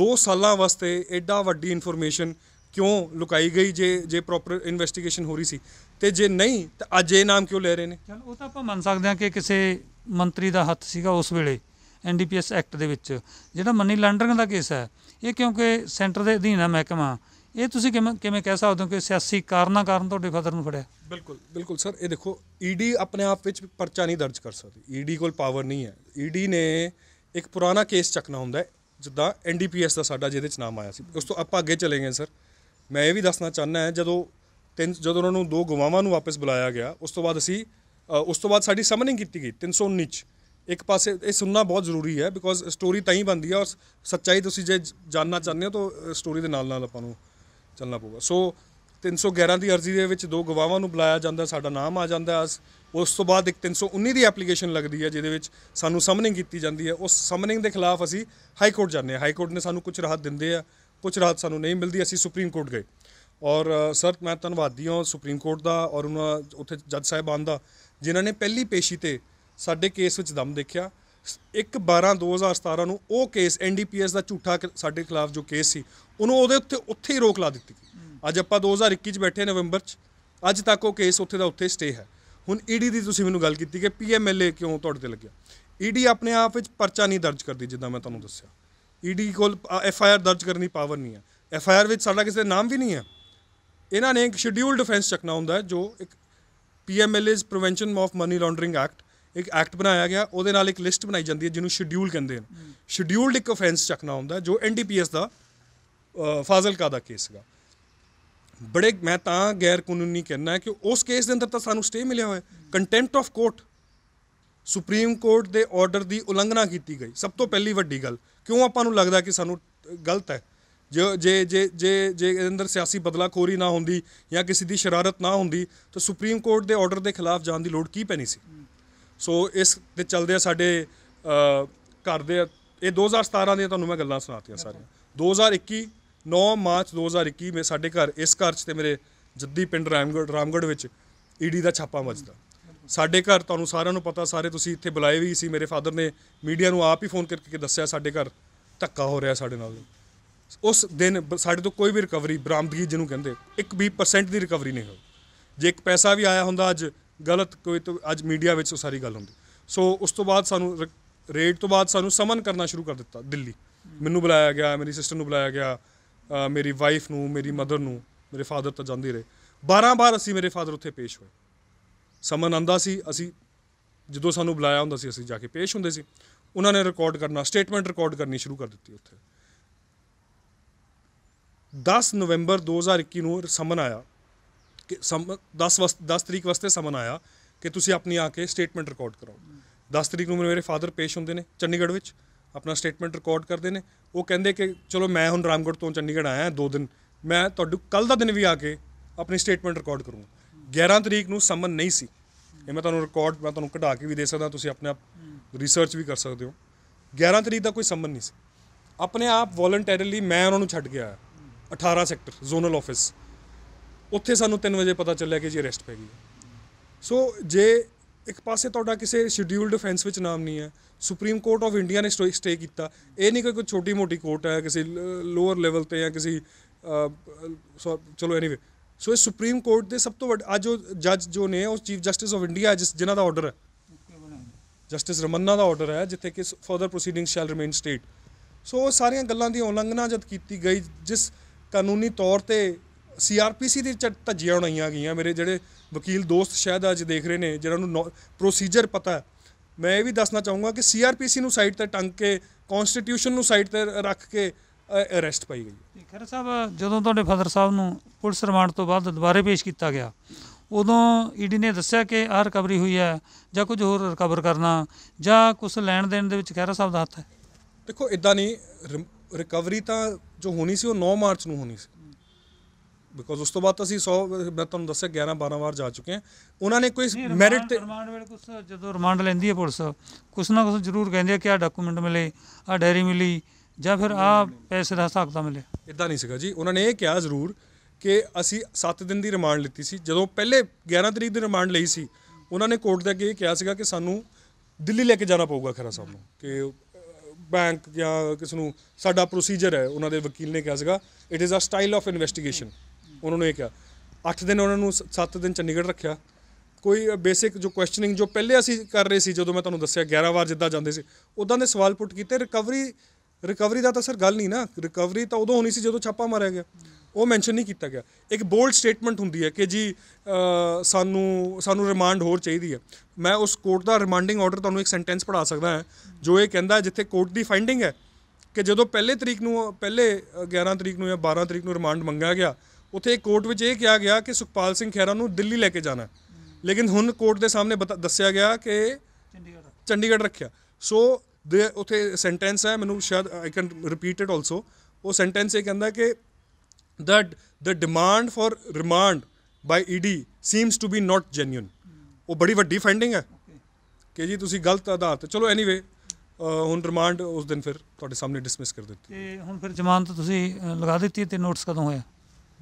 2 ਸਾਲਾਂ ਵਾਸਤੇ ਐਡਾ ਵੱਡੀ ਇਨਫੋਰਮੇਸ਼ਨ ਕਿਉਂ ਲੁਕਾਈ ਗਈ ਜੇ ਜੇ ਪ੍ਰੋਪਰ ਇਨਵੈਸਟੀਗੇਸ਼ਨ ਹੋ ਰਹੀ ਸੀ ਤੇ ਜੇ ਨਹੀਂ ਤਾਂ ਅੱਜ ਇਹ ਨਾਮ ਕਿਉਂ ਲੈ ਰਹੇ ਨੇ ਚਲ ਉਹ ਤਾਂ ਆਪਾਂ ਮੰਨ ਸਕਦੇ ਹਾਂ ਕਿ ਕਿਸੇ ਮੰਤਰੀ ਦਾ ਹੱਥ ਸੀਗਾ ਉਸ ਵੇਲੇ ਐਨਡੀਪੀਐਸ ਐਕਟ ਦੇ ਵਿੱਚ ਜਿਹੜਾ ਮਨੀ ਲਾਂਡਰਿੰਗ ਦਾ ਕੇਸ ਹੈ ਇਹ ਕਿਉਂਕਿ ਸੈਂਟਰ ਦੇ ਅਧੀਨ ਹੈ ਮਹਿਕਮਾ ਇਹ ਤੁਸੀਂ ਕਿਵੇਂ ਕਿਵੇਂ ਕਹਿ ਸਕਦੇ ਹੋ ਕਿ ਸਿਆਸੀ ਕਾਰਨਾਂ ਕਾਰਨ ਤੁਹਾਡੇ ਫਾਦਰ ਨੂੰ ਫੜਿਆ ਬਿਲਕੁਲ ਬਿਲਕੁਲ ਸਰ ਇਹ ਦੇਖੋ ਈਡੀ e ਆਪਣੇ ਆਪ ਵਿੱਚ ਪਰਚਾ ਨਹੀਂ ਦਰਜ ਕਰ ਸਕਦੀ ਈਡੀ e ਕੋਲ ਪਾਵਰ ਨਹੀਂ ਹੈ ਈਡੀ e ਨੇ ਇੱਕ ਪੁਰਾਣਾ ਕੇਸ ਚੱਕਣਾ ਹੁੰਦਾ ਹੈ ਜਿੱਦਾਂ ਐਨਡੀਪੀਐਸ ਦਾ ਸਾਡਾ ਜਿਹਦੇ ਚ ਨਾਮ ਆਇਆ ਸੀ ਉਸ ਤੋਂ ਆਪਾਂ ਅੱਗੇ ਚਲੇ ਗਏ ਸਰ ਮੈਂ ਇਹ ਵੀ ਦੱਸਣਾ ਚਾਹੁੰਦਾ ਹਾਂ ਜਦੋਂ ਤਿੰਨ ਜਦੋਂ ਉਹਨਾਂ ਨੂੰ ਦੋ ਗਵਾਵਾਂ ਨੂੰ ਵਾਪਸ ਬੁਲਾਇਆ ਗਿਆ ਉਸ ਤੋਂ ਬਾਅਦ ਅਸੀਂ ਉਸ ਤੋਂ ਬਾਅਦ ਸਾਡੀ ਸਮਨਿੰਗ ਕੀਤੀ ਗਈ 319 ਚ ਇੱਕ ਪਾਸੇ ਇਹ ਸੁਣਨਾ ਬਹੁਤ ਜ਼ਰੂਰੀ ਹੈ ਬਿਕੋਜ਼ ਸਟੋਰੀ ਤਾਂ ਹੀ ਬਣਦੀ ਹੈ ਔਰ ਸੱਚਾਈ ਤੁਸੀਂ ਜੇ ਜਾਨਣਾ ਚਾਹੁੰਦੇ ਹੋ ਤਾਂ ਸਟੋਰੀ ਦੇ ਨਾਲ ਨਾਲ ਆਪਾਂ ਨੂੰ ਚੱਲਣਾ ਪਊਗਾ ਸੋ 311 ਦੀ ਅਰਜ਼ੀ ਦੇ ਵਿੱਚ ਦੋ ਗਵਾਹਾਂ ਨੂੰ ਬੁਲਾਇਆ ਜਾਂਦਾ ਸਾਡਾ ਨਾਮ ਆ ਜਾਂਦਾ ਉਸ ਤੋਂ ਬਾਅਦ ਇੱਕ 319 ਦੀ ਐਪਲੀਕੇਸ਼ਨ ਲੱਗਦੀ ਹੈ ਜਿਹਦੇ ਵਿੱਚ ਸਾਨੂੰ ਸਮਨਿੰਗ ਕੀਤੀ ਜਾਂਦੀ ਹੈ ਉਸ ਸਮਨਿੰਗ ਦੇ ਖਿਲਾਫ ਅਸੀਂ ਹਾਈ ਕੋਰਟ ਜਾਂਦੇ ਹਾਂ ਹਾਈ ਕੋਰਟ ਨੇ ਸਾਨੂੰ ਕੁਝ ਰਾਹਤ ਦਿੰਦੇ ਆ ਕੁਝ ਰਾਹਤ ਸਾਨੂੰ ਨਹੀਂ ਮਿਲਦੀ ਅਸੀਂ ਸੁਪਰੀਮ ਕੋਰਟ ਗਏ ਔਰ ਸਰ ਮੈਂ ਧੰਨਵਾਦੀ ਹਾਂ ਸੁਪਰੀਮ ਕੋਰਟ ਦਾ ਔਰ ਉਹਨਾਂ ਉੱਥੇ ਜੱਜ ਸਾਹਿਬਾਨ ਦਾ ਜਿਨ੍ਹਾਂ ਨੇ ਪਹਿਲੀ ਪੇਸ਼ੀ ਤੇ ਸਾਡੇ ਕੇਸ ਵਿੱਚ ਦਮ ਦੇਖਿਆ 1/12/2017 ਨੂੰ ਉਹ ਕੇਸ ਐਨਡੀਪੀਐਸ ਦਾ ਝੂਠਾ ਸਾਡੇ ਖਿਲਾਫ ਜੋ ਕੇਸ ਸੀ ਉਹਨੂੰ ਉਹਦੇ ਉੱਤੇ ਉੱਥੇ ਹੀ ਰੋਕ ਲਾ ਦਿੱਤੀ ਅੱਜ ਆਪਾਂ 2021 ਚ ਬੈਠੇ ਨਵੰਬਰ ਚ ਅੱਜ ਤੱਕ ਉਹ ਕੇਸ ਉੱਥੇ ਦਾ ਉੱਥੇ ਸਟੇ ਹੈ ਹੁਣ ਈਡੀ e ਦੀ ਤੁਸੀਂ ਮੈਨੂੰ ਗੱਲ ਕੀਤੀ ਕਿ ਪੀਐਮਐਲਏ ਕਿਉਂ ਤੁਹਾਡੇ ਤੇ ਲੱਗਿਆ ਈਡੀ e ਆਪਣੇ ਆਪ ਵਿੱਚ ਪਰਚਾ ਨਹੀਂ ਦਰਜ ਕਰਦੀ ਜਿੱਦਾਂ ਮੈਂ ਤੁਹਾਨੂੰ ਦੱਸਿਆ ਈਡੀ e ਕੋਲ ਐਫਆਈਆਰ ਦਰਜ ਕਰਨ ਦੀ ਪਾਵਰ ਨਹੀਂ ਹੈ ਐਫਆਈਆਰ ਵਿੱਚ ਸਾਡਾ ਕਿਸੇ ਦਾ ਨਾਮ ਵੀ ਨਹੀਂ ਹੈ ਇਹਨਾਂ ਨੇ ਇੱਕ ਸ਼ਡਿਊਲ ਡਿਫੈਂਸ ਚੱਕਣਾ ਹੁੰਦਾ ਜੋ ਇੱਕ PMLA's Prevention of money laundering act ਇੱਕ ਐਕਟ ਬਣਾਇਆ ਗਿਆ ਉਹਦੇ ਨਾਲ ਇੱਕ ਲਿਸਟ ਬਣਾਈ ਜਾਂਦੀ ਹੈ ਜਿਹਨੂੰ ਸ਼ਡਿਊਲ ਕਹਿੰਦੇ ਨੇ ਸ਼ਡਿਊਲਡ ਇੱਕ ਅਫੈਂਸ ਚੱਕਣਾ ਹੁੰਦਾ ਜੋ ਐਨਡੀਪੀਐਸ ਦਾ ਕਾ ਦਾ ਕੇਸ ਹੈਗਾ ਬੜੇ ਮੈਂ ਤਾਂ ਗੈਰ ਕਾਨੂੰਨੀ ਕਹਿਣਾ ਹੈ ਕਿ ਉਸ ਕੇਸ ਦੇ ਅੰਦਰ ਤਾਂ ਸਾਨੂੰ ਸਟੇ ਮਿਲਿਆ ਹੋਇਆ ਹੈ contempt of court supreme court ਦੇ ਆਰਡਰ ਦੀ ਉਲੰਘਣਾ ਕੀਤੀ ਗਈ ਸਭ ਤੋਂ ਪਹਿਲੀ ਵੱਡੀ ਗੱਲ ਕਿਉਂ ਆਪਾਂ ਨੂੰ ਲੱਗਦਾ ਕਿ ਸਾਨੂੰ ਗਲਤ ਹੈ ਜੋ ਜੇ ਜੇ ਜੇ ਜੇ ਇਹਦੇ ਅੰਦਰ ਸਿਆਸੀ ਬਦਲਾਖੋਰੀ ਨਾ ਹੁੰਦੀ ਜਾਂ ਕਿਸੇ ਦੀ ਸ਼ਰਾਰਤ ਨਾ ਹੁੰਦੀ ਤਾਂ ਸੁਪਰੀਮ ਕੋਰਟ ਦੇ ਆਰਡਰ ਦੇ ਖਿਲਾਫ ਜਾਣ ਦੀ ਲੋੜ ਕੀ ਪੈਣੀ ਸੀ ਸੋ ਇਸ ਤੇ ਚੱਲਦੇ ਆ ਸਾਡੇ ਘਰ ਦੇ ਇਹ 2017 ਦੀਆਂ ਤੁਹਾਨੂੰ ਮੈਂ ਗੱਲਾਂ ਸੁਣਾਤੀਆਂ ਸਾਰੀਆਂ 2021 9 ਮਾਰਚ 2021 ਮੇ ਸਾਡੇ ਘਰ ਇਸ ਘਰ 'ਚ ਤੇ ਮੇਰੇ ਜੱਦੀ ਪਿੰਡ ਰਾਮਗੜ ਰਾਮਗੜ ਵਿੱਚ ਈਡੀ ਦਾ ਛਾਪਾ ਵੱਜਦਾ ਸਾਡੇ ਘਰ ਤੁਹਾਨੂੰ ਸਾਰਿਆਂ ਨੂੰ ਪਤਾ ਸਾਰੇ ਤੁਸੀਂ ਇੱਥੇ ਬੁਲਾਏ ਵੀ ਸੀ ਮੇਰੇ ਫਾਦਰ ਨੇ ਮੀਡੀਆ ਨੂੰ ਆਪ ਹੀ ਫੋਨ ਕਰਕੇ ਦੱਸਿਆ ਸਾਡੇ ਘਰ ਧੱਕਾ ਹੋ ਰਿਹਾ ਸਾਡੇ ਨਾਲ ਉਸ ਦਿਨ ਸਾਡੇ ਤੋਂ ਕੋਈ ਵੀ ਰਿਕਵਰੀ ਬਰਾਮਦਗੀ ਜਿਹਨੂੰ ਕਹਿੰਦੇ ਇੱਕ ਵੀ ਪਰਸੈਂਟ ਦੀ ਰਿਕਵਰੀ ਨਹੀਂ ਹੋਈ ਜੇ ਇੱਕ ਪੈਸਾ ਵੀ ਆਇਆ ਹੁੰਦਾ ਅੱਜ ਗਲਤ ਕੋਈ ਤੋਂ ਅੱਜ ਮੀਡੀਆ ਵਿੱਚ ਉਹ ਸਾਰੀ ਗੱਲ ਹੁੰਦੀ ਸੋ ਉਸ ਤੋਂ ਬਾਅਦ ਸਾਨੂੰ ਰੇਡ ਤੋਂ ਬਾਅਦ ਸਾਨੂੰ ਸਮਨ ਕਰਨਾ ਸ਼ੁਰੂ ਕਰ ਦਿੱਤਾ ਦਿੱਲੀ ਮੈਨੂੰ ਬੁਲਾਇਆ ਗਿਆ ਮੇਰੀ ਸਿਸਟਰ ਨੂੰ ਬੁਲਾਇਆ ਗਿਆ ਮੇਰੀ ਵਾਈਫ ਨੂੰ ਮੇਰੀ ਮਦਰ ਨੂੰ ਮੇਰੇ ਫਾਦਰ ਤਾਂ ਜਾਂਦੇ ਰਹੇ 12 ਵਾਰ ਅਸੀਂ ਮੇਰੇ ਫਾਦਰ ਉੱਥੇ ਪੇਸ਼ ਹੋਏ ਸਮਨ ਆਂਦਾ ਸੀ ਅਸੀਂ ਜਦੋਂ ਸਾਨੂੰ ਬੁਲਾਇਆ ਹੁੰਦਾ ਸੀ ਅਸੀਂ ਜਾ ਕੇ ਪੇਸ਼ ਹੁੰਦੇ ਸੀ ਉਹਨਾਂ ਨੇ ਰਿਕਾਰਡ ਕਰਨਾ ਸਟੇਟਮੈਂਟ ਰਿਕਾਰਡ ਕਰਨੀ ਸ਼ੁਰੂ ਕਰ ਦਿੱਤੀ ਉੱਥੇ 10 ਨਵੰਬਰ 2021 ਨੂੰ ਸਮਨ ਆਇਆ ਕਿ 10 10 ਤਰੀਕ ਵਾਸਤੇ ਸਮਨ ਆਇਆ ਕਿ ਤੁਸੀਂ ਆਪਣੀ ਆ ਕੇ ਸਟੇਟਮੈਂਟ ਰਿਕਾਰਡ ਕਰਾਓ 10 ਤਰੀਕ ਨੂੰ ਮੇਰੇ ਫਾਦਰ ਪੇਸ਼ ਹੁੰਦੇ ਨੇ ਚੰਡੀਗੜ੍ਹ ਵਿੱਚ ਆਪਣਾ ਸਟੇਟਮੈਂਟ ਰਿਕਾਰਡ ਕਰਦੇ ਨੇ ਉਹ ਕਹਿੰਦੇ ਕਿ ਚਲੋ ਮੈਂ ਹੁਣ ਰਾਮਗੜ੍ਹ ਤੋਂ ਚੰਡੀਗੜ੍ਹ ਆਇਆ ਦੋ ਦਿਨ ਮੈਂ ਤੁਹਾਨੂੰ ਕੱਲ ਦਾ ਦਿਨ ਵੀ ਆ ਕੇ ਆਪਣੀ ਸਟੇਟਮੈਂਟ ਰਿਕਾਰਡ ਕਰੂੰਗਾ 11 ਤਰੀਕ ਨੂੰ ਸਮਨ ਨਹੀਂ ਸੀ ਇਹ ਮੈਂ ਤੁਹਾਨੂੰ ਰਿਕਾਰਡ ਮੈਂ ਤੁਹਾਨੂੰ ਕਢਾ ਕੇ ਵੀ ਦੇ ਸਕਦਾ ਤੁਸੀਂ ਆਪਣੇ ਆਪ ਰਿਸਰਚ ਵੀ ਕਰ ਸਕਦੇ ਹੋ 11 ਤਰੀਕ ਦਾ ਕੋਈ ਸਮਨ ਨਹੀਂ ਸੀ ਆਪਣੇ ਆਪ ਵੋਲੰਟਰੀਲੀ ਮੈਂ ਉਹਨਾਂ ਨੂੰ ਛੱਡ ਗਿਆ 18 ਸੈਕਟਰ ਜ਼ੋਨਲ ਆਫਿਸ ਉੱਥੇ ਸਾਨੂੰ 3 ਵਜੇ ਪਤਾ ਚੱਲਿਆ ਕਿ ਜੀ ਅਰੈਸਟ ਪੈ ਗਈ ਸੋ ਜੇ ਇੱਕ ਪਾਸੇ ਤੁਹਾਡਾ ਕਿਸੇ ਸ਼ਡਿਊਲਡ ਡਿਫੈਂਸ ਵਿੱਚ ਨਾਮ ਨਹੀਂ ਹੈ ਸੁਪਰੀਮ ਕੋਰਟ ਆਫ ਇੰਡੀਆ ਨੇ ਸਟੇ ਕੀਤਾ ਇਹ ਨਹੀਂ ਕੋਈ ਛੋਟੀ ਮੋਟੀ ਕੋਰਟ ਹੈ ਕਿਸੇ ਲੋਅਰ ਲੈਵਲ ਤੇ ਜਾਂ ਕਿਸੇ ਚਲੋ ਐਨੀਵੇ ਸੋ ਇਹ ਸੁਪਰੀਮ ਕੋਰਟ ਦੇ ਸਭ ਤੋਂ ਵੱਡਾ ਅੱਜ ਉਹ ਜੱਜ ਜੋ ਨੇ ਉਹ ਚੀਫ ਜਸਟਿਸ ਆਫ ਇੰਡੀਆ ਜਿਸ ਜਿਨ੍ਹਾਂ ਦਾ ਆਰਡਰ ਹੈ ਜਸਟਿਸ ਰਮੰਨਾ ਦਾ ਆਰਡਰ ਹੈ ਜਿੱਥੇ ਕਿ further proceeding shall remain stayed so ਸਾਰੀਆਂ ਗੱਲਾਂ ਦੀ ਉਲੰਘਣਾ ਜਦ ਕੀਤੀ ਗਈ ਜਿਸ ਕਾਨੂੰਨੀ ਤੌਰ ਤੇ ਸੀਆਰਪੀਸੀ ਦੀ ਧੱਜੀਆਂ ਉਣਾਈਆਂ ਗਈਆਂ ਮੇਰੇ ਜਿਹੜੇ ਵਕੀਲ ਦੋਸਤ ਸ਼ਾਇਦ ਅੱਜ ਦੇਖ ਰਹੇ ਨੇ ਜਿਹਨਾਂ ਨੂੰ ਪ੍ਰੋਸੀਜਰ ਪਤਾ ਮੈਂ ਇਹ ਵੀ ਦੱਸਣਾ ਚਾਹੂੰਗਾ ਕਿ ਸੀਆਰਪੀਸੀ ਨੂੰ ਸਾਈਡ ਤੇ ਟੰਗ ਕੇ ਕਨਸਟੀਟਿਊਸ਼ਨ ਨੂੰ ਸਾਈਡ ਤੇ ਰੱਖ ਕੇ ਅਰੈਸਟ ਪਾਈ ਗਈ ਖੈਰ ਸਾਹਿਬ ਜਦੋਂ ਤੁਹਾਡੇ ਫਾਦਰ ਸਾਹਿਬ ਨੂੰ ਪੁਲਿਸ ਰਿਮਾਂਡ ਤੋਂ ਬਾਅਦ ਦੁਬਾਰੇ ਪੇਸ਼ ਕੀਤਾ ਗਿਆ ਉਦੋਂ ਈਡੀ e ਨੇ ਦੱਸਿਆ ਕਿ ਆਹ ਰਿਕਵਰੀ ਹੋਈ ਹੈ ਜਾਂ ਕੁਝ ਹੋਰ ਰਿਕਵਰ ਕਰਨਾ ਜਾਂ ਕੁਝ ਲੈਣ ਦੇਣ ਦੇ ਵਿੱਚ ਖੈਰਾ ਸਾਹਿਬ ਦਾ ਹੱਥ ਹੈ ਦੇਖੋ ਇਦਾਂ ਨਹੀਂ ਰਿਕਵਰੀ ਤਾਂ ਜੋ ਹੋਣੀ ਸੀ ਉਹ 9 ਮਾਰਚ ਨੂੰ ਹੋਣੀ ਸੀ ਬਿਕੋਜ਼ ਉਸ ਤੋਂ ਬਾਅਦ ਅਸੀਂ 100 ਮੈਂ ਤੁਹਾਨੂੰ ਦੱਸਿਆ 11 12 ਵਾਰ ਜਾ ਚੁੱਕੇ ਹਾਂ ਉਹਨਾਂ ਨੇ ਕੋਈ ਮੈਰਿਟ ਤੇ ਰਿਮਾਂਡ ਵੇਲੇ ਕੁਝ ਜਦੋਂ ਰਿਮਾਂਡ ਲੈਂਦੀ ਹੈ ਪੁਲਿਸ ਕੁਛ ਨਾ ਕੁਛ ਜ਼ਰੂਰ ਕਹਿੰਦੇ ਆ ਕਿ ਆ ਡਾਕੂਮੈਂਟ ਮਿਲੇ ਆ ਡਾਇਰੀ ਮਿਲੀ ਜਾਂ ਫਿਰ ਆ ਪੈਸੇ ਦਾ ਹਸਾਬਤਾ ਮਿਲੇ ਇਦਾਂ ਨਹੀਂ ਸੀਗਾ ਜੀ ਉਹਨਾਂ ਨੇ ਇਹ ਕਿਹਾ ਜ਼ਰੂਰ ਕਿ ਅਸੀਂ 7 ਦਿਨ ਦੀ ਰਿਮਾਂਡ ਲਈ ਸੀ ਜਦੋਂ ਪਹਿਲੇ 11 ਤਰੀਕ ਦੀ ਰਿਮਾਂਡ ਲਈ ਸੀ ਉਹਨਾਂ ਨੇ ਕੋਰਟ ਦੇ ਅੱਗੇ ਇਹ ਕਿਹਾ ਸੀਗਾ ਕਿ ਸਾਨੂੰ ਦਿੱਲੀ ਲੈ ਕੇ ਜਾਣਾ ਪਊਗਾ ਖਰਾ ਸਾਹਿਬ ਨੂੰ ਕਿ ਬੈਂਕ ਜਾਂ ਕਿਸ ਨੂੰ ਸਾਡਾ ਪ੍ਰੋਸੀਜਰ ਹੈ ਉਹਨਾਂ ਦੇ ਵਕੀਲ ਨੇ ਕਿਹਾ ਸੀਗਾ it is a style of investigation ਉਹਨਾਂ ਨੇ ਕਿਹਾ 8 ਦਿਨ ਉਹਨਾਂ ਨੂੰ 7 ਦਿਨ ਚੰਡੀਗੜ੍ਹ ਰੱਖਿਆ ਕੋਈ ਬੇਸਿਕ ਜੋ ਕੁਐਸਚਨਿੰਗ ਜੋ ਪਹਿਲੇ ਅਸੀਂ ਕਰ ਰਹੇ ਸੀ ਜਦੋਂ ਮੈਂ ਤੁਹਾਨੂੰ ਦੱਸਿਆ 11 ਵਾਰ ਜਿੱਦਾਂ ਜਾਂਦੇ ਸੀ ਉਦਾਂ ਦੇ ਸਵਾਲ ਪੁੱਟ ਕੀਤੇ ਰਿਕਵਰੀ ਰਿਕਵਰੀ ਦਾ ਤਾਂ ਸਰ ਗੱਲ ਨਹੀਂ ਨਾ ਰਿਕਵਰੀ ਤਾਂ ਉਦੋਂ ਹੋਣੀ ਸੀ ਜਦੋਂ ਛਾਪਾ ਮਾਰਿਆ ਗਿਆ ਉਹ ਮੈਂਸ਼ਨ ਨਹੀਂ ਕੀਤਾ ਗਿਆ ਇੱਕ ਬੋਲਡ ਸਟੇਟਮੈਂਟ ਹੁੰਦੀ ਹੈ ਕਿ ਜੀ ਸਾਨੂੰ ਸਾਨੂੰ ਰਿਮਾਂਡ ਹੋਰ ਚਾਹੀਦੀ ਹੈ ਮੈਂ ਉਸ ਕੋਰਟ ਦਾ ਰਿਮਾਂਡਿੰਗ ਆਰਡਰ ਤੁਹਾਨੂੰ ਇੱਕ ਸੈਂਟੈਂਸ ਪੜਾ ਸਕਦਾ ਹਾਂ ਜੋ ਇਹ ਕਹਿੰਦਾ ਜਿੱਥੇ ਕੋਰਟ ਦੀ ਫਾਈਂਡਿੰਗ ਹੈ ਕਿ ਜਦੋਂ ਪਹਿਲੇ ਤਰੀਕ ਨੂੰ ਪਹਿਲੇ 11 ਤਰੀਕ ਨੂੰ ਜਾਂ 12 ਤਰੀਕ ਨੂੰ ਰਿਮਾਂਡ ਮੰਗਿਆ ਗਿਆ ਉਥੇ ਕੋਰਟ ਵਿੱਚ ਇਹ ਕਿਹਾ ਗਿਆ ਕਿ ਸੁਖਪਾਲ ਸਿੰਘ ਖੈਰਾ ਨੂੰ ਦਿੱਲੀ ਲੈ ਕੇ ਜਾਣਾ ਲੇਕਿਨ ਹੁਣ ਕੋਰਟ ਦੇ ਸਾਹਮਣੇ ਦੱਸਿਆ ਗਿਆ ਕਿ ਚੰਡੀਗੜ੍ਹ ਚੰਡੀਗੜ੍ਹ ਰੱਖਿਆ ਸੋ ਦੇ ਉਥੇ ਸੈਂਟੈਂਸ ਹੈ ਮੈਨੂੰ ਸ਼ਾਇਦ I can repeat it also ਉਹ ਸੈਂਟੈਂਸ ਇਹ ਕਹਿੰਦਾ ਕਿ that the demand for remand by ED seems to be not genuine ਉਹ ਬੜੀ ਵੱਡੀ ਫਾਈਂਡਿੰਗ ਹੈ ਕਿ ਜੀ ਤੁਸੀਂ ਗਲਤ ਆਧਾਰ ਤੇ ਚਲੋ ਐਨੀਵੇ ਹੁਣ ਰਿਮਾਂਡ ਉਸ ਦਿਨ ਫਿਰ ਤੁਹਾਡੇ ਸਾਹਮਣੇ ਡਿਸਮਿਸ ਕਰ ਦਿੱਤੀ ਤੇ ਹੁਣ ਫਿਰ ਜ਼ਮਾਨਤ ਤੁਸੀਂ ਲਗਾ ਦਿੱਤੀ ਤੇ ਨੋਟਿਸ ਕਦੋਂ ਹੋਇਆ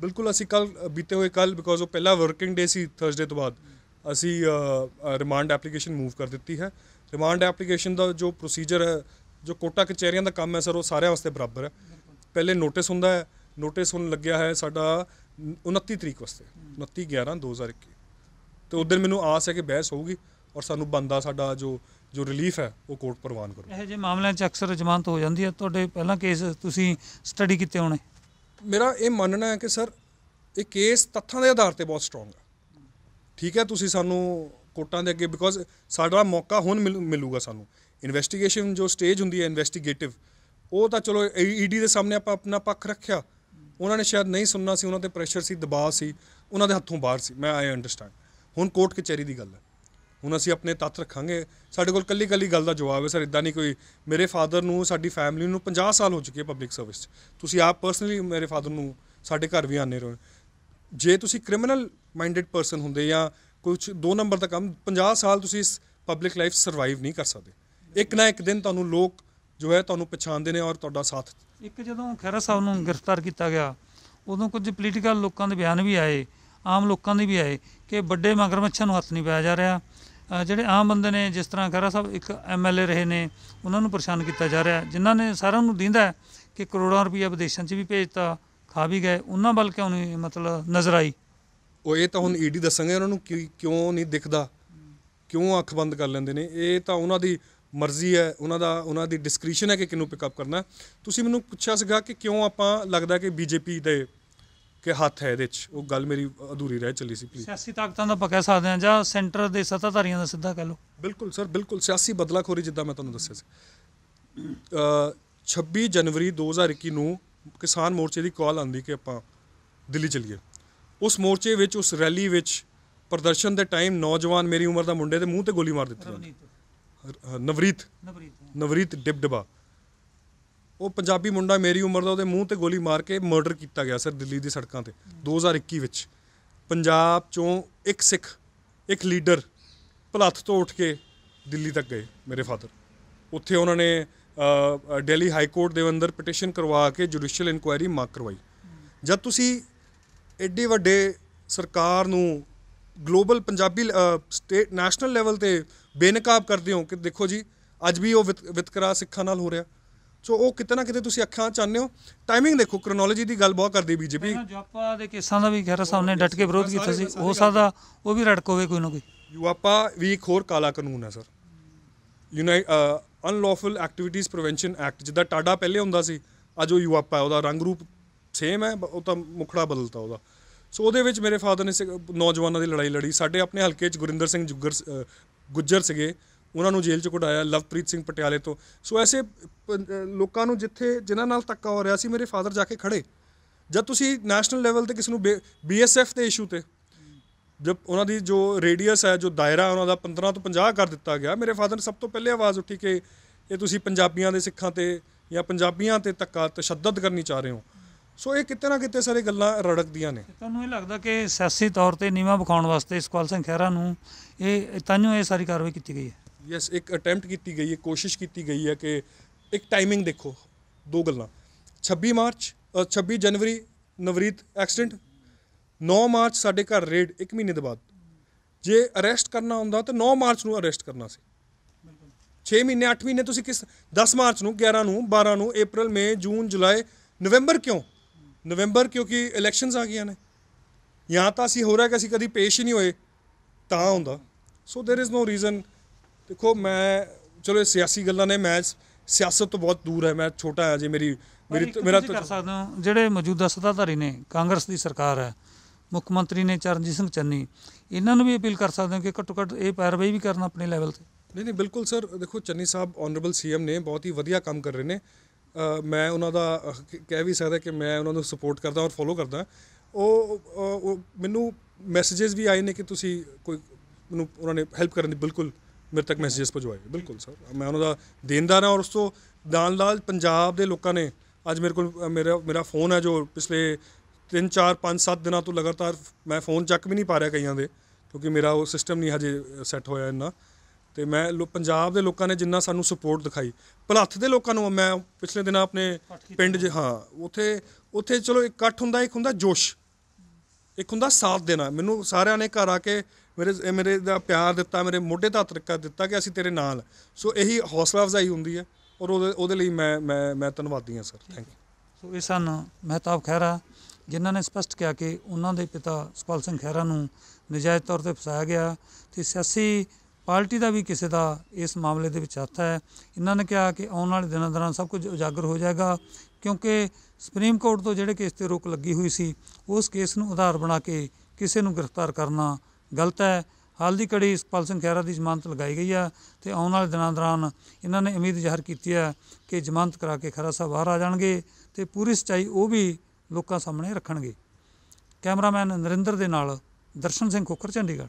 ਬਿਲਕੁਲ ਅਸੀਂ ਕੱਲ ਬੀਤੇ ਹੋਏ ਕੱਲ ਬਿਕੋਜ਼ ਉਹ ਪਹਿਲਾ ਵਰਕਿੰਗ ਡੇ ਸੀ ਥਰਸਡੇ ਤੋਂ ਬਾਅਦ ਅਸੀਂ ਰਿਮਾਂਡ ਐਪਲੀਕੇਸ਼ਨ ਮੂਵ ਕਰ ਦਿੱਤੀ ਹੈ ਰਿਮਾਂਡ ਐਪਲੀਕੇਸ਼ਨ ਦਾ ਜੋ ਪ੍ਰੋਸੀਜਰ ਹੈ ਜੋ ਕੋਟਾ ਕਚਹਿਰੀਆਂ ਦਾ ਕੰਮ ਹੈ ਸਰ ਉਹ ਸਾਰਿਆਂ ਵਾਸਤੇ ਬਰਾਬਰ ਹੈ ਪਹਿਲੇ ਨੋਟਿਸ ਹੁੰਦਾ ਹੈ ਨੋਟਿਸ ਹੁਣ ਲੱਗਿਆ ਹੈ ਸਾਡਾ 29 ਤਰੀਕ ਵਾਸਤੇ 29 11 2021 ਤੇ ਉਸ ਦਿਨ ਮੈਨੂੰ ਆਸ ਹੈ ਕਿ ਬਹਿਸ ਹੋਊਗੀ ਔਰ ਸਾਨੂੰ ਬੰਦਾ ਸਾਡਾ ਜੋ ਜੋ ਰਿਲੀਫ ਹੈ ਉਹ ਕੋਰਟ ਪ੍ਰਵਾਨ ਕਰੂ ਇਹ ਜੇ ਮਾਮਲਿਆਂ 'ਚ ਅਕਸਰ ਜ਼ਮਾਨਤ ਹੋ ਜਾਂਦੀ ਹੈ ਤੁਹਾਡੇ ਪਹਿਲਾਂ ਕੇਸ ਤੁਸੀਂ ਸਟੱਡੀ ਕੀਤੇ ਹੋਣੇ ਮੇਰਾ ਇਹ ਮੰਨਣਾ ਹੈ ਕਿ ਸਰ ਇਹ ਕੇਸ ਤੱਥਾਂ ਦੇ ਆਧਾਰ ਤੇ ਬਹੁਤ ਸਟਰੋਂਗ ਹੈ ਠੀਕ ਹੈ ਤੁਸੀਂ ਸਾਨੂੰ ਕੋਰਟਾਂ ਦੇ ਅੱਗੇ ਬਿਕੋਜ਼ ਸਾਡਾ ਮੌਕਾ ਹੁਣ ਮਿਲੂਗਾ ਸਾਨੂੰ ਇਨਵੈਸਟੀਗੇਸ਼ਨ ਜੋ ਸਟੇਜ ਹੁੰਦੀ ਹੈ ਇਨਵੈਸਟੀਗੇਟਿਵ ਉਹ ਤਾਂ ਚਲੋ ਈਡੀ e ਦੇ ਸਾਹਮਣੇ ਆਪਾਂ ਆਪਣਾ ਪੱਖ ਰੱਖਿਆ ਉਹਨਾਂ ਨੇ ਸ਼ਾਇਦ ਨਹੀਂ ਸੁਣਨਾ ਸੀ ਉਹਨਾਂ ਤੇ ਪ੍ਰੈਸ਼ਰ ਸੀ ਦਬਾਅ ਸੀ ਉਹਨਾਂ ਦੇ ਹੱਥੋਂ ਬਾਹਰ ਸੀ ਮੈਂ ਆਈ ਅੰਡਰਸਟੈਂਡ ਹੁਣ ਕੋਰਟ ਕਚਹਿਰੀ ਦੀ ਗੱਲ ਹੈ ਹੁਣ ਅਸੀਂ ਆਪਣੇ ਤੱਤ ਰੱਖਾਂਗੇ ਸਾਡੇ ਕੋਲ ਕੱਲੀ ਕੱਲੀ ਗੱਲ ਦਾ ਜਵਾਬ ਹੈ ਸਰ ਇਦਾਂ ਨਹੀਂ ਕੋਈ ਮੇਰੇ ਫਾਦਰ ਨੂੰ ਸਾਡੀ ਫੈਮਿਲੀ ਨੂੰ 50 ਸਾਲ ਹੋ ਚੁੱਕੇ ਹੈ ਪਬਲਿਕ ਸਰਵਿਸ 'ਚ ਤੁਸੀਂ ਆਪ ਪਰਸਨਲੀ ਮੇਰੇ ਫਾਦਰ ਨੂੰ ਸਾਡੇ ਘਰ ਵੀ ਆਨੇ ਰਹੇ ਜੇ ਤੁਸੀਂ ਕ੍ਰਿਮੀਨਲ ਮਾਈਂਡਡ ਪਰਸਨ ਹੁੰਦੇ ਜਾਂ ਕੁਝ 2 ਨੰਬਰ ਦਾ ਕੰਮ 50 ਸਾਲ ਤੁਸੀਂ ਇਸ ਪਬਲਿਕ ਲਾਈਫ ਸਰਵਾਈਵ ਨਹੀਂ ਕਰ ਸਕਦੇ ਇੱਕ ਨਾ ਇੱਕ ਦਿਨ ਤੁਹਾਨੂੰ ਲੋਕ ਜੋ ਹੈ ਤੁਹਾਨੂੰ ਪਛਾਣਦੇ ਨੇ ਔਰ ਤੁਹਾਡਾ ਸਾਥ ਇੱਕ ਜਦੋਂ ਖੈਰਾ ਸਾਹਿਬ ਨੂੰ ਗ੍ਰਿਫਤਾਰ ਕੀਤਾ ਗਿਆ ਉਦੋਂ ਕੁਝ ਪੋਲੀਟੀਕਲ ਲੋਕਾਂ ਦੇ ਬਿਆਨ ਵੀ ਆਏ ਆਮ ਲੋਕਾਂ ਦੇ ਵੀ ਆਏ ਕਿ ਵੱਡੇ ਮਗਰਮੱਛਾਂ ਨੂੰ ਹੱਥ ਨਹੀਂ ਪਾਇਆ ਜਾ ਰਿਹਾ ਜਿਹੜੇ ਆਮ ਬੰਦੇ ਨੇ ਜਿਸ ਤਰ੍ਹਾਂ ਖੈਰਾ ਸਾਹਿਬ ਇੱਕ ਐਮਐਲਏ ਰਹੇ ਨੇ ਉਹਨਾਂ ਨੂੰ ਪਰੇਸ਼ਾਨ ਕੀਤਾ ਜਾ ਰਿਹਾ ਜਿਨ੍ਹਾਂ ਨੇ ਸਾਰਿਆਂ ਨੂੰ ਦਿੰਦਾ ਕਿ ਕਰੋੜਾਂ ਰੁਪਏ ਵਿਦੇਸ਼ਾਂ 'ਚ ਵੀ ਭੇਜਤਾ ਖਾ ਵੀ ਗਏ ਉਹਨਾਂ ਵੱਲ ਕਿਉਂ ਨਹੀਂ ਮਤਲਬ ਨਜ਼ਰ ਆਈ ਉਹ ਇਹ ਤਾਂ ਹੁਣ ਈਡੀ ਦੱਸਾਂਗੇ ਉਹਨਾਂ ਨੂੰ ਕਿ ਕਿਉਂ ਨਹੀਂ ਦਿਖਦਾ ਕਿਉਂ ਅੱਖ ਬੰਦ ਕਰ ਲੈਂਦੇ ਨੇ ਇਹ ਤਾਂ ਉਹਨਾਂ ਦੀ ਮਰਜ਼ੀ ਹੈ ਉਹਨਾਂ ਦਾ ਉਹਨਾਂ ਦੀ ਡਿਸਕ੍ਰੀਸ਼ਨ ਹੈ ਕਿ ਕਿਨੂੰ ਪਿਕਅਪ ਕਰਨਾ ਤੁਸੀਂ ਮੈਨੂੰ ਪੁੱਛਿਆ ਸੀਗਾ ਕਿ ਕਿਉਂ ਆਪਾਂ ਲੱਗਦਾ ਕਿ ਬੀਜੇਪੀ ਦੇ ਕਿ ਹੱਥ ਹੈ ਇਹਦੇ ਵਿੱਚ ਉਹ ਗੱਲ ਮੇਰੀ ਅਧੂਰੀ ਰਹਿ ਚੱਲੀ ਸੀ ਪਲੀਜ਼ ਸਿਆਸੀ ਤਾਕਤਾਂ ਦਾ ਪੱਕਾ ਸਕਦੇ ਆ ਜਾਂ ਸੈਂਟਰ ਦੇ ਸੱਤਾਧਾਰੀਆਂ ਦਾ ਸਿੱਧਾ ਕਹਿ ਲਓ ਬਿਲਕੁਲ ਸਰ ਬਿਲਕੁਲ ਸਿਆਸੀ ਬਦਲਾਖੋਰੀ ਜਿੱਦਾਂ ਮੈਂ ਤੁਹਾਨੂੰ ਦੱਸਿਆ ਸੀ 26 ਜਨਵਰੀ 2021 ਨੂੰ ਕਿਸਾਨ ਮੋਰਚੇ ਦੀ ਕਾਲ ਆਂਦੀ ਕਿ ਆਪਾਂ ਦਿੱਲੀ ਚਲੀਏ ਉਸ ਮੋਰਚੇ ਵਿੱਚ ਉਸ ਰੈਲੀ ਵਿੱਚ ਪ੍ਰਦਰਸ਼ਨ ਦੇ ਟਾਈਮ ਨੌਜਵਾਨ ਮੇਰੀ ਉਮਰ ਦਾ ਮੁੰਡੇ ਦੇ ਮੂੰਹ ਤੇ ਗੋਲੀ ਮਾਰ ਦਿੱਤੀ ਨਵਰੀਤ ਨਵਰੀਤ ਨਵਰੀਤ ਡਿਬਡਬਾ ਉਹ ਪੰਜਾਬੀ ਮੁੰਡਾ ਮੇਰੀ ਉਮਰ ਦਾ ਉਹਦੇ ਮੂੰਹ ਤੇ ਗੋਲੀ ਮਾਰ ਕੇ ਮਰਡਰ ਕੀਤਾ ਗਿਆ ਸਰ ਦਿੱਲੀ ਦੀ ਸੜਕਾਂ ਤੇ 2021 ਵਿੱਚ ਪੰਜਾਬ ਚੋਂ ਇੱਕ ਸਿੱਖ ਇੱਕ ਲੀਡਰ ਭਲੱਥ ਤੋਂ ਉੱਠ ਕੇ ਦਿੱਲੀ ਤੱਕ ਗਏ ਮੇਰੇ ਫਾਦਰ ਉੱਥੇ ਉਹਨਾਂ ਨੇ ਡੈਲੀ ਦਿੱਲੀ ਹਾਈ ਕੋਰਟ ਦੇ ਅੰਦਰ ਪਟੀਸ਼ਨ ਕਰਵਾ ਕੇ ਜੁਡੀਸ਼ੀਅਲ ਇਨਕੁਆਇਰੀ ਮਾਕ ਕਰਵਾਈ ਜਦ ਤੁਸੀਂ ਐਡੀ ਵੱਡੇ ਸਰਕਾਰ ਨੂੰ global Punjabi state national level ਤੇ ਬੇਨਕਾਬ ਕਰਦੇ ਹੋ ਕਿ ਦੇਖੋ ਜੀ ਅੱਜ ਵੀ ਉਹ ਵਿਤਕਰਾ ਸਿੱਖਾਂ ਨਾਲ ਹੋ ਰਿਹਾ ਸੋ ਉਹ ਕਿਤਨਾ ਕਿਤੇ ਤੁਸੀਂ ਅੱਖਾਂ ਚਾਹੁੰਦੇ ਹੋ ਟਾਈਮਿੰਗ ਦੇਖੋ ਕ੍ਰੋਨੋਲੋਜੀ ਦੀ ਗੱਲ ਬਹੁਤ ਕਰਦੀ ਬੀਜੇਪੀ ਯੂਆਪਾ ਦੇ ਕੇਸਾਂ ਦਾ ਵੀ ਖੈਰ ਨੇ ਡਟ ਕੇ ਵਿਰੋਧ ਕੀਤਾ ਸੀ ਹੋ ਸਕਦਾ ਉਹ ਵੀ ਰੜਕ ਹੋਵੇ ਕੋਈ ਨਾ ਕੋਈ ਯੂਆਪਾ ਵੀ ਇੱਕ ਹੋਰ ਕਾਲਾ ਕਾਨੂੰਨ ਹੈ sir unite unlawful activities prevention act ਜਿੱਦਾਂ ਟਾਡਾ ਪਹਿਲੇ ਹੁੰਦਾ ਸੀ ਅੱਜ ਉਹ ਯੂਆਪਾ ਉਹਦਾ ਰੰਗ ਰੂਪ ਸੇਮ ਹੈ ਉਹ ਤਾਂ ਮੁਖੜਾ ਬਦਲਤਾ ਉਹਦਾ ਸੋ ਉਹਦੇ ਵਿੱਚ ਮੇਰੇ ਫਾਦਰ ਨੇ ਨੌਜਵਾਨਾਂ ਦੀ ਲੜਾਈ ਲੜੀ ਸਾਡੇ ਆਪਣੇ ਹਲਕੇ 'ਚ ਗੁਰਿੰਦਰ ਸਿੰਘ ਜੁਗਰ ਗੁੱਜਰ ਸੀਗੇ ਉਹਨਾਂ ਨੂੰ ਜੇਲ੍ਹ 'ਚ ਕਢਾਇਆ ਲਵਪ੍ਰੀਤ ਸਿੰਘ ਪਟਿਆਲੇ ਤੋਂ ਸੋ ਐਸੇ ਲੋਕਾਂ ਨੂੰ ਜਿੱਥੇ ਜਿਨ੍ਹਾਂ ਨਾਲ ਤੱਕਾ ਹੋ ਰਿਹਾ ਸੀ ਮੇਰੇ ਫਾਦਰ ਜਾ ਕੇ ਖੜੇ ਜਦ ਤੁਸੀਂ ਨੈਸ਼ਨਲ ਲੈਵਲ ਤੇ ਕਿਸ ਨੂੰ ਬੀਐਸਐਫ ਦੇ ਇਸ਼ੂ ਤੇ ਜਦ ਉਹਨਾਂ ਦੀ ਜੋ ਰੇਡੀਅਸ ਹੈ ਜੋ ਦਾਇਰਾ ਉਹਨਾਂ ਦਾ 15 ਤੋਂ 50 ਕਰ ਦਿੱਤਾ ਗਿਆ ਮੇਰੇ ਫਾਦਰ ਸਭ ਤੋਂ ਪਹਿਲੇ ਆਵਾਜ਼ ਉੱਠੀ ਕਿ ਇਹ ਤੁਸੀਂ ਪੰਜਾਬੀਆਂ ਦੇ ਸਿੱਖਾਂ ਤੇ ਜਾਂ ਪੰਜਾਬੀਆਂ ਤੇ ਤੱਕਾ ਤਸ਼ੱਦਦ ਕਰਨੀ ਚਾਹ ਰਹੇ ਹੋ ਸੋ ਇਹ ਕਿਤੇ ਨਾ ਕਿਤੇ ਸਾਰੇ ਗੱਲਾਂ ਰੜਕਦੀਆਂ ਨੇ ਤੁਹਾਨੂੰ ਇਹ ਲੱਗਦਾ ਕਿ ਸਿਆਸੀ ਤੌਰ ਤੇ ਨੀਵਾ ਬਖਾਉਣ ਵਾਸਤੇ ਇਸ ਸਿੰਘ ਖਹਿਰਾ ਨੂੰ ਇਹ ਤਾਨੂੰ ਇਹ ਸਾਰੀ ਕਾਰਵਾਈ ਕੀਤੀ ਗਈ ਹੈ ਯੈਸ ਇੱਕ ਅਟੈਂਪਟ ਕੀਤੀ ਗਈ ਹੈ ਕੋਸ਼ਿਸ਼ ਕੀਤੀ ਗਈ ਹੈ ਕਿ ਇੱਕ ਟਾਈਮਿੰਗ ਦੇਖੋ ਦੋ ਗੱਲਾਂ 26 ਮਾਰਚ 26 ਜਨਵਰੀ ਨਵਰੀਤ ਐਕਸੀਡੈਂਟ 9 ਮਾਰਚ ਸਾਡੇ ਘਰ ਰੇਡ 1 ਮਹੀਨੇ ਦੇ ਬਾਅਦ ਜੇ ਅਰੈਸਟ ਕਰਨਾ ਹੁੰਦਾ ਤਾਂ 9 ਮਾਰਚ ਨੂੰ ਅਰੈਸਟ ਕਰਨਾ ਸੀ 6 ਮਹੀਨੇ 8 ਮਹੀਨੇ ਤੁਸੀਂ ਕਿਸ 10 ਮਾਰਚ ਨੂੰ 11 ਨੂੰ 12 ਨੂੰ ਅਪ੍ਰੈਲ ਮਈ ਜੂਨ ਜੁਲਾਈ ਨਵੰਬਰ ਕਿਉਂ ਨਵੰਬਰ ਕਿਉਂਕਿ ਇਲੈਕਸ਼ਨਸ ਆ ਗਈਆਂ ਨੇ ਜਾਂ ਤਾਂ ਅਸੀਂ ਹੋ ਰਿਹਾ ਕਿ ਅਸੀਂ ਕਦੀ ਪੇਸ਼ ਹੀ ਨਹੀਂ ਹੋਏ ਤਾਂ ਹੁੰਦਾ so there is no reason ਦੇਖੋ ਮੈਂ ਚਲੋ ਇਹ ਸਿਆਸੀ ਗੱਲਾਂ ਨੇ ਮੈਂ ਸਿਆਸਤ ਤੋਂ ਬਹੁਤ ਦੂਰ ਹੈ ਮੈਂ ਛੋਟਾ ਹਾਂ ਜੇ ਮੇਰੀ ਮੇਰੀ ਮੇਰਾ ਕਰ ਸਕਦੇ ਹਾਂ ਜਿਹੜੇ ਮੌਜੂਦਾ ਸਤਾਧਾਰੀ ਨੇ ਕਾਂਗਰਸ ਦੀ ਸਰਕਾਰ ਹੈ ਮੁੱਖ ਮੰਤਰੀ ਨੇ ਚਰਨਜੀਤ ਸਿੰਘ ਚੰਨੀ ਇਹਨਾਂ ਨੂੰ ਵੀ ਅਪੀਲ ਕਰ ਸਕਦੇ ਹਾਂ ਕਿ ਘੱਟੋ ਘੱਟ ਇਹ ਪੈਰਵਾਈ ਵੀ ਕਰਨ ਆਪਣੇ ਲੈਵਲ ਤੇ ਨਹੀਂ ਨਹੀਂ ਬਿਲਕੁਲ ਸਰ ਦੇਖੋ ਚੰਨੀ ਸਾਹਿਬ ਆਨਰੇਬਲ ਸੀਐਮ ਨੇ ਬਹੁਤ ਹੀ ਵਧੀਆ ਕੰਮ ਕਰ ਰਹੇ ਨੇ ਮੈਂ ਉਹਨਾਂ ਦਾ ਕਹਿ ਵੀ ਸਕਦਾ ਕਿ ਮੈਂ ਉਹਨਾਂ ਨੂੰ ਸਪੋਰਟ ਕਰਦਾ ਔਰ ਫੋਲੋ ਕਰਦਾ ਉਹ ਮੈਨੂੰ ਮੈਸੇजेस ਵੀ ਆਏ ਨੇ ਕਿ ਤੁਸੀਂ ਕੋਈ ਮੈਨੂੰ ਉਹਨਾਂ ਨੇ ਹੈਲਪ ਕਰਨ ਦੀ ਬਿਲਕੁਲ ਮੇਰੇ ਤੱਕ ਮੈਸੇजेस ਪਹੁੰਚਵਾਏ ਬਿਲਕੁਲ ਸਰ ਮੈਂ ਉਹਨਾਂ ਦਾ ਦੇਨਦਾਰ ਹਾਂ ਔਰ ਉਸ ਤੋਂ ਦਾਨ ਲਾਲ ਪੰਜਾਬ ਦੇ ਲੋਕਾਂ ਨੇ ਅੱਜ ਮੇਰੇ ਕੋਲ ਮੇਰਾ ਮੇਰਾ ਫੋਨ ਹੈ ਜੋ ਪਿਛਲੇ 3 4 5 7 ਦਿਨਾਂ ਤੋਂ ਲਗਾਤਾਰ ਮੈਂ ਫੋਨ ਚੱਕ ਵੀ ਨਹੀਂ ਪਾ ਰਿਹਾ ਕਈਆਂ ਦੇ ਕਿਉਂਕਿ ਮੇਰਾ ਉਹ ਸਿਸਟਮ ਨਹੀਂ ਹਜੇ ਸੈੱਟ ਹੋਇਆ ਇੰਨਾ ਤੇ ਮੈਂ ਪੰਜਾਬ ਦੇ ਲੋਕਾਂ ਨੇ ਜਿੰਨਾ ਸਾਨੂੰ ਸਪੋਰਟ ਦਿਖਾਈ ਭਲੱਥ ਦੇ ਲੋਕਾਂ ਨੂੰ ਮੈਂ ਪਿਛਲੇ ਦਿਨ ਆਪਣੇ ਪਿੰਡ 'ਚ ਹਾਂ ਉਥੇ ਉਥੇ ਚਲੋ ਇਕੱਠ ਹੁੰਦਾ ਇੱਕ ਹੁੰਦਾ ਜੋਸ਼ ਇੱਕ ਹੁੰਦਾ ਸਾਥ ਦੇਣਾ ਮੈਨੂੰ ਸਾਰਿਆਂ ਨੇ ਘਰ ਆ ਕੇ ਮੇਰੇ ਮੇਰੇ ਦਾ ਪਿਆਰ ਦਿੱਤਾ ਮੇਰੇ ਮੋਢੇ ਦਾ ਤਰੀਕਾ ਦਿੱਤਾ ਕਿ ਅਸੀਂ ਤੇਰੇ ਨਾਲ ਸੋ ਇਹੀ ਹੌਸਲਾ ਅਫਜ਼ਾਈ ਹੁੰਦੀ ਹੈ ਔਰ ਉਹਦੇ ਉਹਦੇ ਲਈ ਮੈਂ ਮੈਂ ਮੈਂ ਧੰਨਵਾਦੀ ਹਾਂ ਸਰ ਥੈਂਕ ਯੂ ਸੋ ਇਹ ਸਨ ਮਹਿਤਾਬ ਖਹਿਰਾ ਜਿਨ੍ਹਾਂ ਨੇ ਸਪਸ਼ਟ ਕਿਹਾ ਕਿ ਉਹਨਾਂ ਦੇ ਪਿਤਾ ਸੁਪਾਲ ਸਿੰਘ ਖਹਿਰਾ ਨੂੰ ਨਜਾਇਜ਼ ਤੌਰ ਤੇ ਫਸਾਇਆ ਗਿਆ ਤੇ ਸਿਆਸੀ ਪਾਰਟੀ ਦਾ ਵੀ ਕਿਸੇ ਦਾ ਇਸ ਮਾਮਲੇ ਦੇ ਵਿੱਚ ਹੱਥ ਹੈ ਇਹਨਾਂ ਨੇ ਕਿਹਾ ਕਿ ਆਉਣ ਵਾਲੇ ਦਿਨਾਂ ਦੌਰਾਨ ਸਭ ਕੁਝ ਉਜਾਗਰ ਹੋ ਜਾਏਗਾ ਕਿਉਂਕਿ ਸੁਪਰੀਮ ਕੋਰਟ ਤੋਂ ਜਿਹੜੇ ਕੇਸ ਤੇ ਰੋਕ ਲੱਗੀ ਹੋਈ ਸੀ ਉਸ ਕੇਸ ਨੂੰ ਆਧਾਰ ਬਣਾ ਕੇ ਕਿਸੇ ਨੂੰ ਗ੍ਰਿਫਤਾਰ ਕਰਨਾ ਗਲਤ ਹੈ ਹਾਲ ਦੀ ਕੜੀ ਇਸਪਾਲ ਸਿੰਘ ਖੈਰਾ ਦੀ ਜ਼ਮਾਨਤ ਲਗਾਈ ਗਈ ਹੈ ਤੇ ਆਉਣ ਵਾਲੇ ਦਿਨਾਂ ਦੌਰਾਨ ਇਹਨਾਂ ਨੇ ਉਮੀਦ ਜ਼ਾਹਰ ਕੀਤੀ ਹੈ ਕਿ ਜ਼ਮਾਨਤ ਕਰਾ ਕੇ ਖਰਾ ਸਾਹਿਬ ਬਾਹਰ ਆ ਜਾਣਗੇ ਤੇ ਪੂਰੀ ਸਚਾਈ ਉਹ ਵੀ ਲੋਕਾਂ ਸਾਹਮਣੇ ਰੱਖਣਗੇ ਕੈਮਰਾਮੈਨ ਨਰਿੰਦਰ ਦੇ ਨਾਲ ਦਰਸ਼ਨ ਸਿੰਘ ਖੋਖਰ ਚੰਡੀਗੜ੍ਹ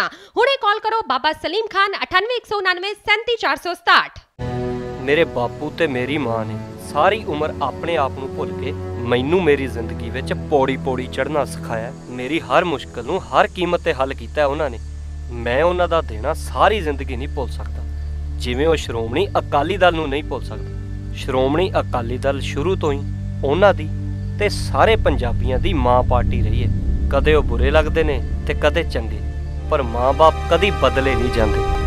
લુધિયાણા ਹੁਣੇ ਕਾਲ ਕਰੋ ਬਾਬਾ ਸਲੀਮ ਖਾਨ અઠાનવે ਮੇਰੇ ਬਾਪੂ ਤੇ ਮੇਰੀ ਮਾਂ ਨੇ ਸਾਰੀ ਉਮਰ ਆਪਣੇ ਆਪ ਨੂੰ ਭੁੱਲ ਕੇ ਮੈਨੂੰ ਮੇਰੀ ਜ਼ਿੰਦਗੀ ਵਿੱਚ ਪੌੜੀ-ਪੌੜੀ ਚੜ੍ਹਨਾ ਸਿਖਾਇਆ ਮੇਰੀ ਹਰ ਮੁਸ਼ਕਲ ਨੂੰ ਹਰ ਕੀਮਤ ਤੇ ਹੱਲ ਕੀਤਾ ਉਹਨਾਂ ਨੇ ਮੈਂ ਉਹਨਾਂ ਦਾ ਦੇਣਾ ਸਾਰੀ ਜ਼ਿੰਦਗੀ ਨਹੀਂ ਭੁੱਲ ਸਕਦਾ ਜਿਵੇਂ ਉਹ ਸ਼੍ਰੋਮਣੀ ਅਕਾਲੀ ਦਲ ਨੂੰ ਨਹੀਂ ਭੁੱਲ ਸਕਦਾ ਸ਼੍ਰੋਮਣੀ ਅਕਾਲੀ ਦਲ ਸ਼ੁਰੂ ਤੋਂ ਹੀ ਉਹਨਾਂ ਦੀ ਤੇ ਸਾਰੇ ਪੰਜਾਬੀਆਂ ਦੀ ਮਾਂ ਪਾਰਟੀ ਰਹੀ ਹੈ ਕਦੇ ਉਹ ਬੁਰੇ ਲੱਗਦੇ ਨੇ ਤੇ ਕਦੇ ਚੰਗੇ ਪਰ ਮਾਪੇ ਕਦੀ ਬਦਲੇ ਨਹੀਂ ਜਾਂਦੇ